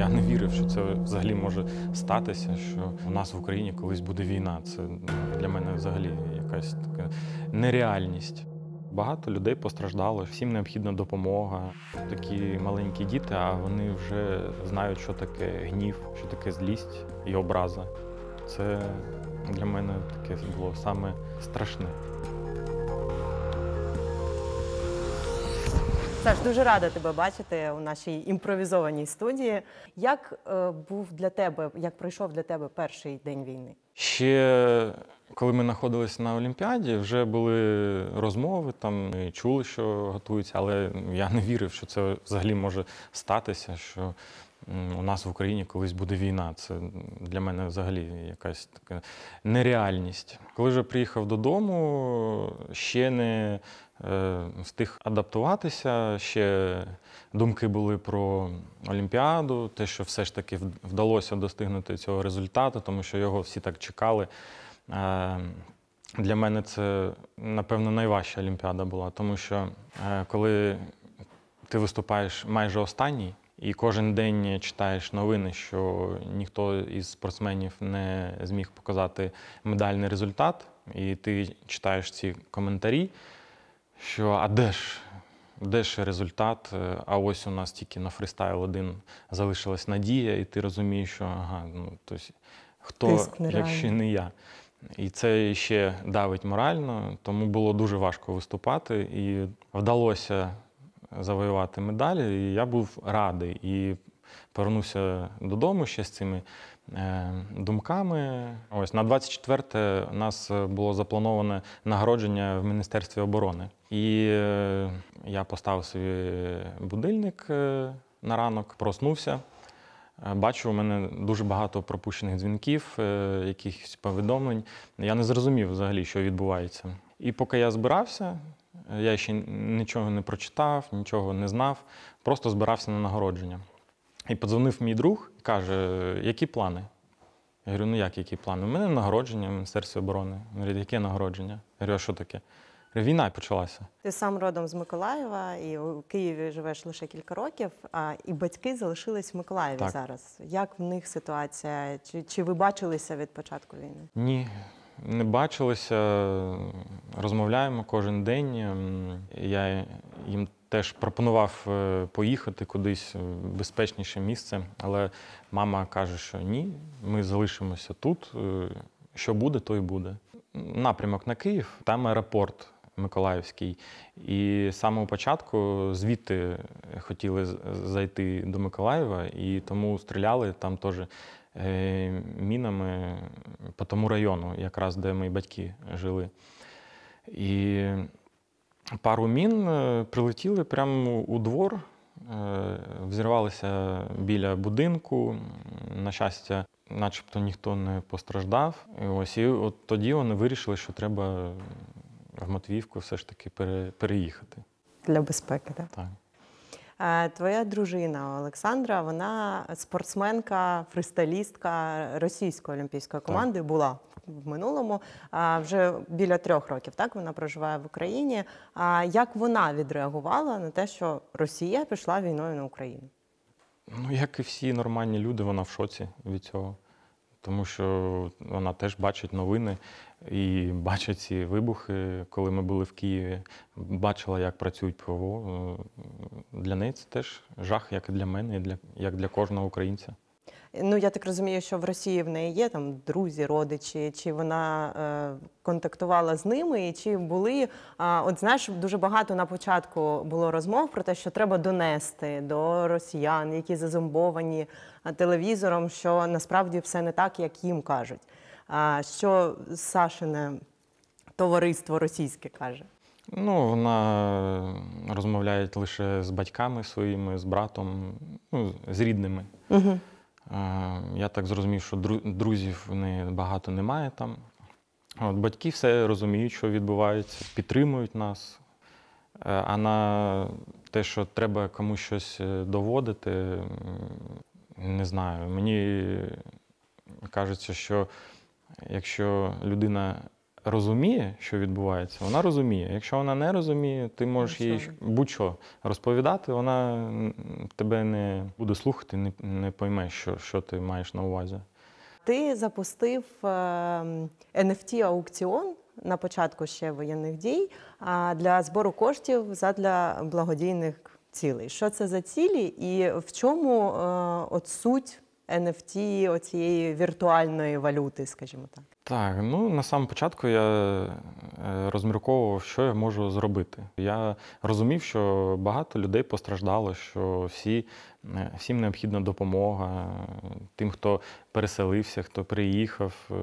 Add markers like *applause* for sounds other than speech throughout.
Я не вірив, що це взагалі може статися. Що у нас в Україні колись буде війна. Це для мене взагалі якась така нереальність. Багато людей постраждало, всім необхідна допомога. Такі маленькі діти, а вони вже знають, що таке гнів, що таке злість і образа. Це для мене таке було саме страшне. Саш, дуже рада тебе бачити у нашій імпровізованій студії. Як е, був для тебе, як пройшов для тебе перший день війни? Ще коли ми знаходилися на Олімпіаді, вже були розмови, там і чули, що готуються, але я не вірив, що це взагалі може статися. що у нас в Україні колись буде війна. Це для мене взагалі якась така нереальність. Коли вже приїхав додому, ще не е, встиг адаптуватися. Ще думки були про Олімпіаду, те, що все ж таки вдалося достигнути цього результату, тому що його всі так чекали. Е, для мене це, напевно, найважча Олімпіада була, тому що е, коли ти виступаєш майже останній, і кожен день читаєш новини, що ніхто із спортсменів не зміг показати медальний результат. І ти читаєш ці коментарі, що а де ж? Де ж результат? А ось у нас тільки на фристайл один залишилась надія, і ти розумієш, що ага, ну тобто, хто, якщо не я. І це ще давить морально, тому було дуже важко виступати, і вдалося завоювати медалі, і я був радий і повернувся додому ще з цими е, думками. Ось на 24 у нас було заплановане нагородження в Міністерстві оборони. І е, я поставив собі будильник е, на ранок, проснувся. Бачу, у мене дуже багато пропущених дзвінків, якихось повідомлень. Я не зрозумів взагалі, що відбувається. І поки я збирався, я ще нічого не прочитав, нічого не знав, просто збирався на нагородження. І подзвонив мій друг і каже, які плани? Я говорю, ну як, які плани? У мене нагородження в Міністерстві оборони. Він говорить, яке нагородження? Я говорю, а що таке? Війна почалася. Ти сам родом з Миколаєва і у Києві живеш лише кілька років, а і батьки залишились в Миколаєві так. зараз. Як в них ситуація? Чи, Чи ви бачилися від початку війни? Ні. Не бачилися, розмовляємо кожен день. Ем, я їм теж пропонував е, поїхати кудись в безпечніше місце, але мама каже, що ні, ми залишимося тут. Е, що буде, то й буде. Напрямок на Київ, там аеропорт Миколаївський. І з самого початку звідти хотіли зайти до Миколаєва, і тому стріляли там теж Е, мінами по тому району, якраз де мої батьки жили. І пару мін е, прилетіли прямо у двор, е, взірвалися біля будинку. На щастя, начебто ніхто не постраждав. І ось і от тоді вони вирішили, що треба в Матвіївку все ж таки переїхати. Для безпеки, так? Так. Е, твоя дружина Олександра, вона спортсменка, фристалістка російської олімпійської команди так. була в минулому. Е, вже біля трьох років так вона проживає в Україні. Е, як вона відреагувала на те, що Росія пішла війною на Україну? Ну, як і всі нормальні люди, вона в шоці від цього, тому що вона теж бачить новини. І бачу ці вибухи, коли ми були в Києві, бачила, як працюють ПВО. Е, для неї це теж жах, як і для мене, і для як для кожного українця. Ну я так розумію, що в Росії в неї є там друзі, родичі, чи вона е, контактувала з ними, і чи були е, от знаєш, дуже багато на початку було розмов про те, що треба донести до росіян, які зазомбовані е, телевізором, що насправді все не так, як їм кажуть. Що Сашине товариство російське каже? Ну, вона розмовляє лише з батьками своїми, з братом, ну, з рідними. Угу. Я так зрозумів, що друзів вони багато немає там. От, Батьки все розуміють, що відбувається, підтримують нас. Е, а на те, що треба комусь щось е, доводити, не знаю. Мені кажеться, що Якщо людина розуміє, що відбувається, вона розуміє. Якщо вона не розуміє, ти можеш їй будь-що розповідати, вона тебе не буде слухати, не, не пойме, що, що ти маєш на увазі. Ти запустив nft ем, аукціон на початку ще воєнних дій для збору коштів задля благодійних цілей. Що це за цілі і в чому е, от суть NFT оцієї віртуальної валюти, скажімо так. Так, ну на самому початку я е, розмірковував, що я можу зробити. Я розумів, що багато людей постраждало, що всі, е, всім необхідна допомога тим, хто переселився, хто приїхав, е,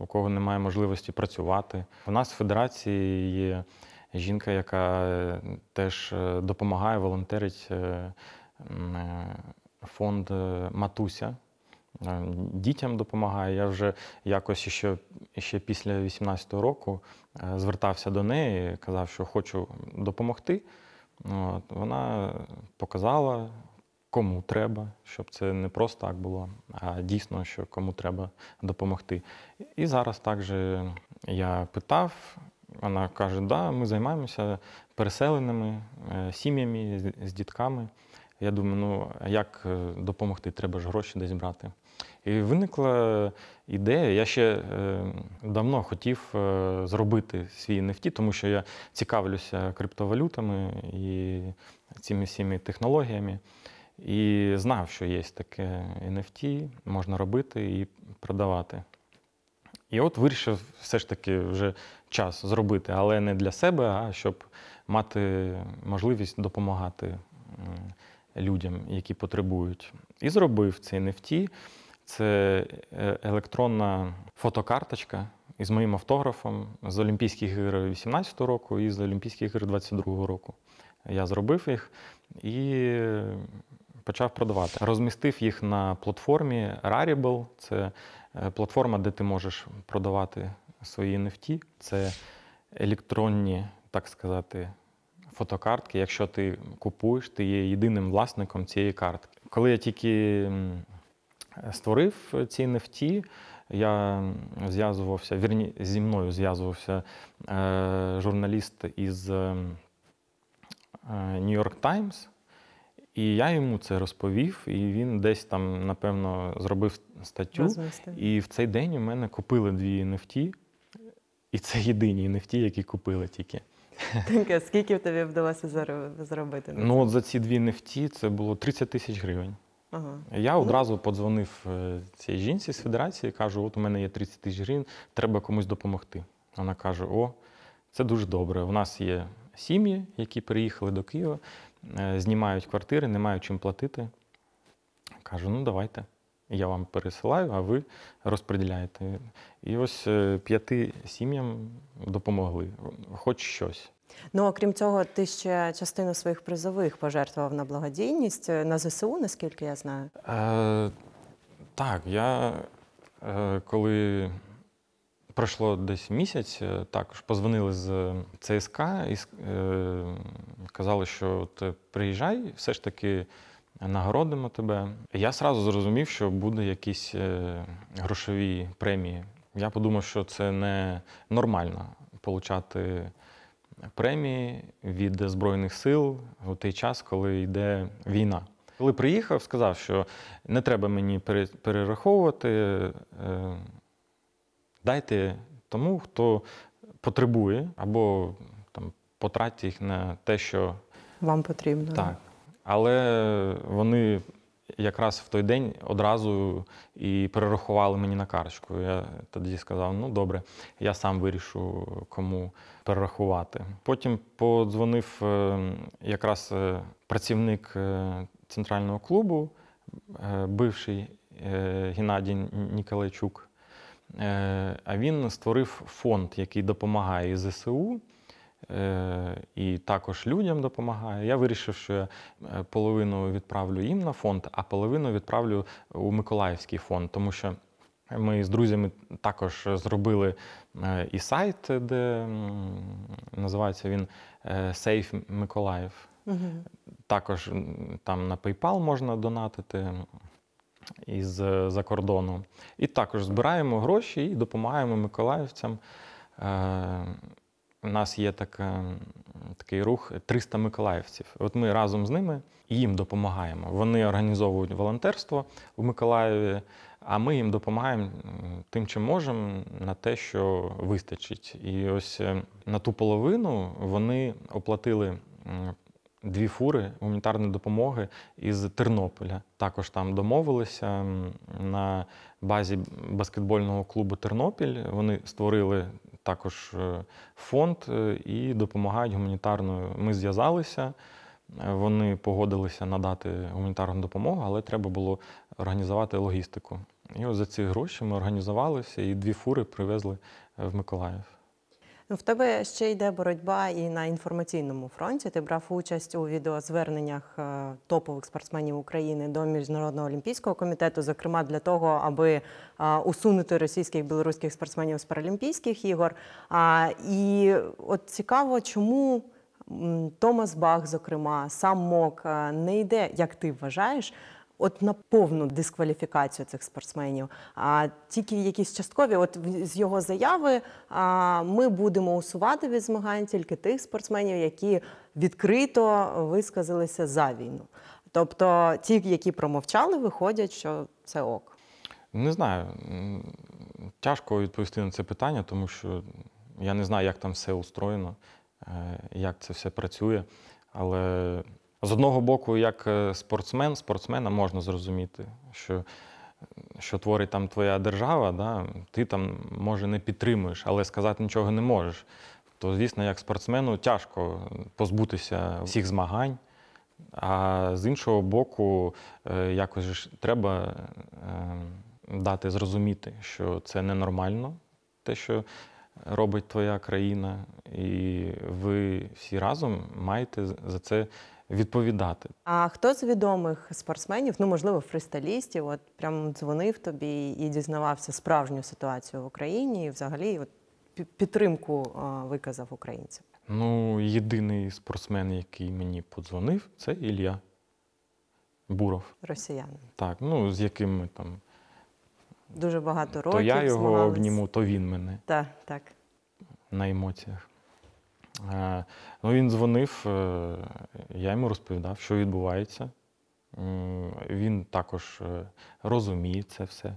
у кого немає можливості працювати. У нас в федерації є жінка, яка теж допомагає волонтерить фонд Матуся. Е, дітям допомагає. Я вже якось ще ще після 18-го року е, звертався до неї, казав, що хочу допомогти. От, Вона показала, кому треба, щоб це не просто так було, а дійсно, що кому треба допомогти. І зараз також я питав, вона каже: да, ми займаємося переселеними е, сім'ями з дітками. Я думаю, ну як е, допомогти? Треба ж гроші десь брати. І виникла ідея. Я ще е, давно хотів е, зробити свій NFT, тому що я цікавлюся криптовалютами і цими всіми технологіями. І знав, що є таке NFT, можна робити і продавати. І от вирішив все ж таки вже час зробити, але не для себе, а щоб мати можливість допомагати людям, які потребують. І зробив цей NFT. Це е, електронна фотокарточка із моїм автографом з Олімпійських ігор 2018 року і з Олімпійських ігор 2022 року. Я зробив їх і почав продавати. Розмістив їх на платформі Rarible. Це е, платформа, де ти можеш продавати свої NFT. Це електронні, так сказати, фотокартки, якщо ти купуєш, ти є єдиним власником цієї картки. Коли я тільки створив ці NFT, я зв'язувався, вірні, зі мною зв'язувався е, журналіст із е, New York Times, і я йому це розповів, і він десь там, напевно, зробив статтю. І в цей день у мене купили дві NFT, і це єдині NFT, які купили тільки. *laughs* Так, скільки тобі вдалося заробити? Ну от за ці дві нефті це було 30 тисяч гривень. Ага. Я ну. одразу подзвонив е, цій жінці з федерації, кажу: от у мене є 30 тисяч гривень, треба комусь допомогти. Вона каже: О, це дуже добре. У нас є сім'ї, які переїхали до Києва, е, знімають квартири, не мають чим платити. Кажу, ну давайте я вам пересилаю, а ви розподіляєте. І ось е, п'яти сім'ям допомогли, хоч щось. Ну, окрім цього, ти ще частину своїх призових пожертвував на благодійність е, на ЗСУ, наскільки я знаю. Е, Так, я е, коли пройшло десь місяць, е, також позвонили з ЦСК і е, казали, що от приїжджай, все ж таки нагородимо тебе. Я сразу зрозумів, що буде якісь е, грошові премії. Я подумав, що це не нормально получати премії від Збройних сил у той час, коли йде війна. Коли приїхав, сказав, що не треба мені перераховувати, е, дайте тому, хто потребує, або там потратьте їх на те, що вам потрібно. Так. Але вони якраз в той день одразу і перерахували мені на карточку. Я тоді сказав: ну добре, я сам вирішу, кому перерахувати. Потім подзвонив е, якраз е, працівник е, центрального клубу, бивший Геннадій Ніколайчук. А він створив фонд, який допомагає ЗСУ. Е, і також людям допомагаю. Я вирішив, що я е, половину відправлю їм на фонд, а половину відправлю у Миколаївський фонд, тому що. Ми з друзями також зробили е, і сайт, де називається він Safe Миколаїв. Угу. Також там на PayPal можна донатити із за кордону. І також збираємо гроші і допомагаємо миколаївцям. У нас є так, такий рух 300 миколаївців. От ми разом з ними їм допомагаємо. Вони організовують волонтерство в Миколаєві, а ми їм допомагаємо тим, чим можемо, на те, що вистачить. І ось е, на ту половину вони оплатили. Дві фури гуманітарної допомоги із Тернополя. Також там домовилися на базі баскетбольного клубу Тернопіль. Вони створили також е, фонд е, і допомагають гуманітарною. Ми зв'язалися, е, вони погодилися надати гуманітарну допомогу, але треба було організувати логістику. І ось за ці гроші ми організувалися і дві фури привезли в Миколаїв. Ну, в тебе ще йде боротьба і на інформаційному фронті. Ти брав участь у відеозверненнях е, топових спортсменів України до міжнародного олімпійського комітету, зокрема для того, аби е, усунути російських і білоруських спортсменів з паралімпійських ігор. І от цікаво, чому. Томас Бах, зокрема, сам мок е, не йде, як ти вважаєш, от на повну дискваліфікацію цих спортсменів. А тільки якісь часткові, от з його заяви, а, ми будемо усувати від змагань тільки тих спортсменів, які відкрито висказалися за війну. Тобто ті, які промовчали, виходять, що це ок. Не знаю. Тяжко відповісти на це питання, тому що я не знаю, як там все устроєно, е, як це все працює. Але з одного боку, як е, спортсмен, спортсмена можна зрозуміти, що що творить там твоя держава, да, ти там, може, не підтримуєш, але сказати нічого не можеш. То, звісно, як спортсмену тяжко позбутися всіх змагань. А з іншого боку, е, якось ж треба ем, дати зрозуміти, що це ненормально, те, що робить твоя країна, і ви всі разом маєте за це відповідати. А хто з відомих спортсменів, ну можливо, фристалістів, от прям дзвонив тобі і дізнавався справжню ситуацію в Україні, і взагалі от підтримку виказав українцям? Ну, єдиний спортсмен, який мені подзвонив, це Ілля Буров. Росіянин. Так, ну з яким ми там. Дуже багато років. То я його обніму, то він мене. Так, так. На емоціях. Е, ну, Він дзвонив, е, я йому розповідав, що відбувається. Він також е, розуміє це все,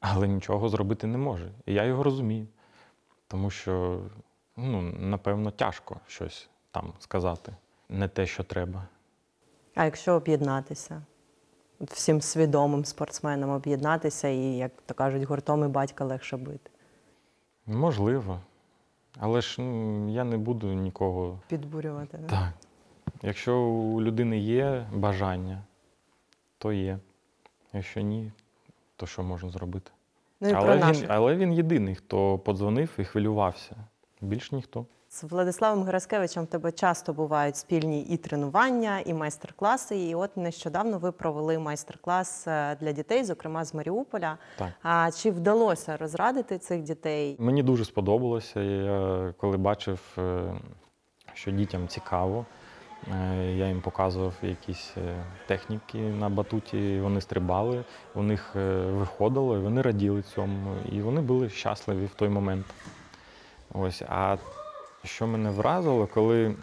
але нічого зробити не може. І я його розумію, тому що, ну, напевно, тяжко щось там сказати, не те, що треба. А якщо об'єднатися, всім свідомим спортсменам об'єднатися і, як то кажуть, гуртом і батька легше бити? Можливо. Але ж ну, я не буду нікого. Підбурювати, Так. Якщо у людини є бажання, то є. Якщо ні, то що можна зробити? Ну, але, він, але він єдиний, хто подзвонив і хвилювався. Більш ніхто. З Владиславом Гераскевичем в тебе часто бувають спільні і тренування, і майстер-класи. І от нещодавно ви провели майстер-клас е, для дітей, зокрема з Маріуполя. Так. А чи вдалося розрадити цих дітей? Мені дуже сподобалося. Я е, коли бачив, е, що дітям цікаво. Я їм показував якісь техніки на батуті. Вони стрибали, у них виходило, і вони раділи цьому, і вони були щасливі в той момент. Ось а що мене вразило, коли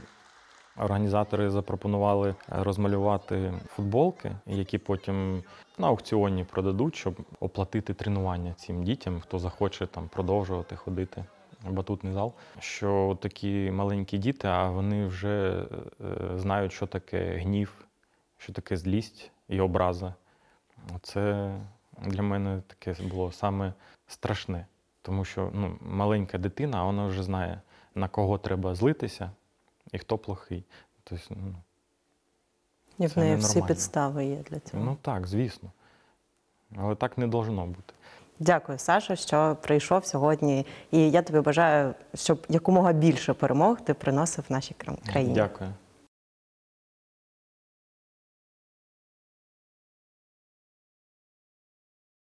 організатори запропонували розмалювати футболки, які потім на аукціоні продадуть, щоб оплатити тренування цим дітям, хто захоче там продовжувати ходити. Батутний зал, що такі маленькі діти, а вони вже е, знають, що таке гнів, що таке злість і образа. Це для мене таке було саме страшне, тому що ну, маленька дитина, вона вже знає, на кого треба злитися і хто плохий. Тобто, ну, І в неї всі підстави є для цього. Ну так, звісно. Але так не должно бути. Дякую, Саша, що прийшов сьогодні. І я тобі бажаю, щоб якомога більше перемог ти приносив нашій країні. Дякую.